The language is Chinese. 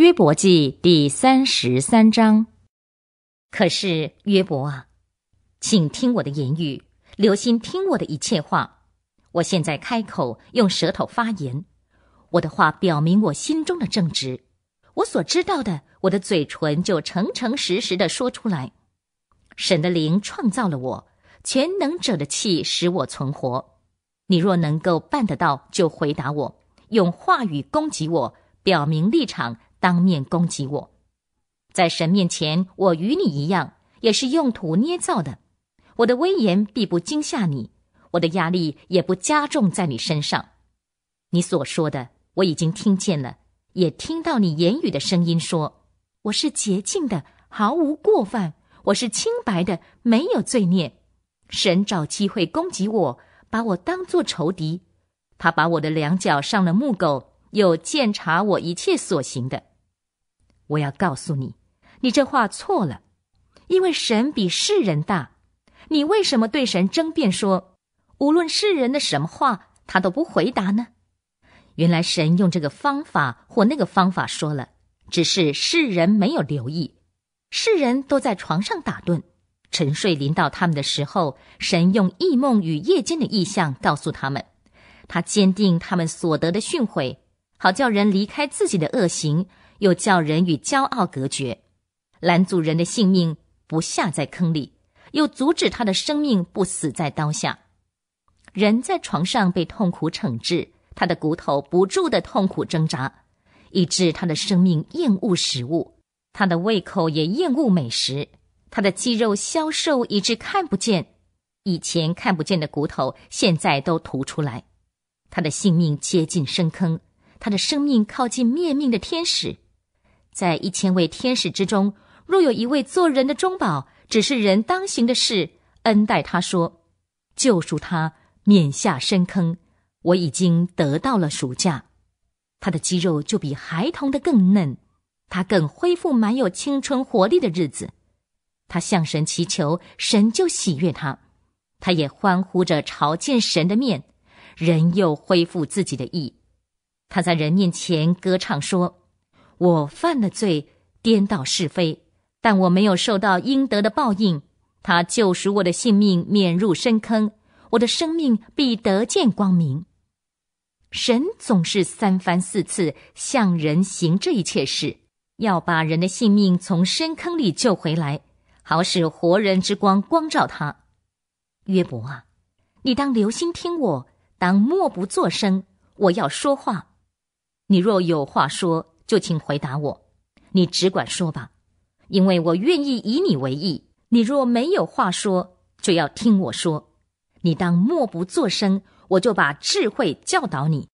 约伯记第三十三章。可是约伯啊，请听我的言语，留心听我的一切话。我现在开口用舌头发言，我的话表明我心中的正直。我所知道的，我的嘴唇就诚诚实实的说出来。神的灵创造了我，全能者的气使我存活。你若能够办得到，就回答我，用话语攻击我，表明立场。当面攻击我，在神面前，我与你一样，也是用土捏造的。我的威严必不惊吓你，我的压力也不加重在你身上。你所说的，我已经听见了，也听到你言语的声音，说我是洁净的，毫无过犯；我是清白的，没有罪孽。神找机会攻击我，把我当作仇敌，他把我的两脚上了木狗，又鉴察我一切所行的。我要告诉你，你这话错了，因为神比世人大。你为什么对神争辩说，无论世人的什么话，他都不回答呢？原来神用这个方法或那个方法说了，只是世人没有留意。世人都在床上打盹、沉睡，临到他们的时候，神用异梦与夜间的意象告诉他们，他坚定他们所得的训诲，好叫人离开自己的恶行。又叫人与骄傲隔绝，拦阻人的性命不下在坑里，又阻止他的生命不死在刀下。人在床上被痛苦惩治，他的骨头不住的痛苦挣扎，以致他的生命厌恶食物，他的胃口也厌恶美食，他的肌肉消瘦以致看不见，以前看不见的骨头现在都吐出来。他的性命接近深坑，他的生命靠近灭命的天使。在一千位天使之中，若有一位做人的中保，只是人当行的事，恩待他说，救赎他免下深坑。我已经得到了暑假，他的肌肉就比孩童的更嫩，他更恢复满有青春活力的日子。他向神祈求，神就喜悦他，他也欢呼着朝见神的面，人又恢复自己的意。他在人面前歌唱说。我犯了罪，颠倒是非，但我没有受到应得的报应。他救赎我的性命，免入深坑，我的生命必得见光明。神总是三番四次向人行这一切事，要把人的性命从深坑里救回来，好使活人之光光照他。约伯啊，你当留心听我，当默不作声，我要说话。你若有话说。就请回答我，你只管说吧，因为我愿意以你为意。你若没有话说，就要听我说，你当默不作声，我就把智慧教导你。